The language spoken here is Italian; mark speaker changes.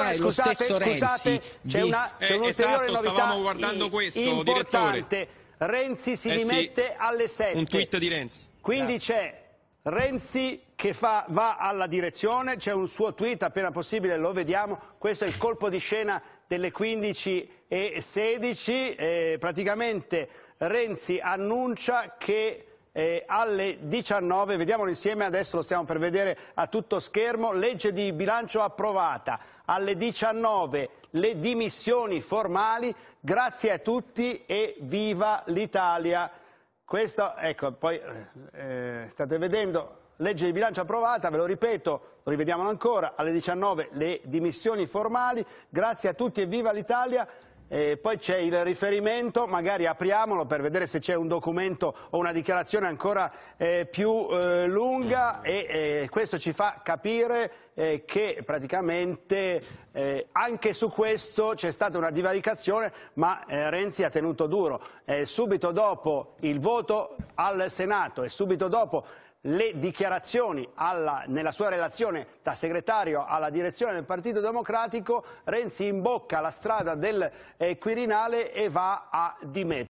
Speaker 1: Attenzione, scusate, scusate, c'è eh, esatto, un'ulteriore esatto, novità guardando questo, importante. Direttore.
Speaker 2: Renzi si eh dimette sì, alle 7. Un tweet di Renzi. Quindi c'è Renzi che fa, va alla direzione, c'è un suo tweet appena possibile, lo vediamo, questo è il colpo di scena delle 15 e 16, eh, praticamente Renzi annuncia che eh, alle 19, vediamolo insieme, adesso lo stiamo per vedere a tutto schermo, legge di bilancio approvata, alle 19 le dimissioni formali, grazie a tutti e viva l'Italia. Questo, ecco, poi eh, state vedendo, legge di bilancio approvata, ve lo ripeto, lo rivediamo ancora, alle 19 le dimissioni formali, grazie a tutti e viva l'Italia. E poi c'è il riferimento, magari apriamolo per vedere se c'è un documento o una dichiarazione ancora eh, più eh, lunga e eh, questo ci fa capire eh, che praticamente eh, anche su questo c'è stata una divaricazione ma eh, Renzi ha tenuto duro. subito dopo il voto al Senato e subito dopo le dichiarazioni alla, nella sua relazione da segretario alla direzione del Partito Democratico, Renzi imbocca la strada del eh, Quirinale e va a dimettersi.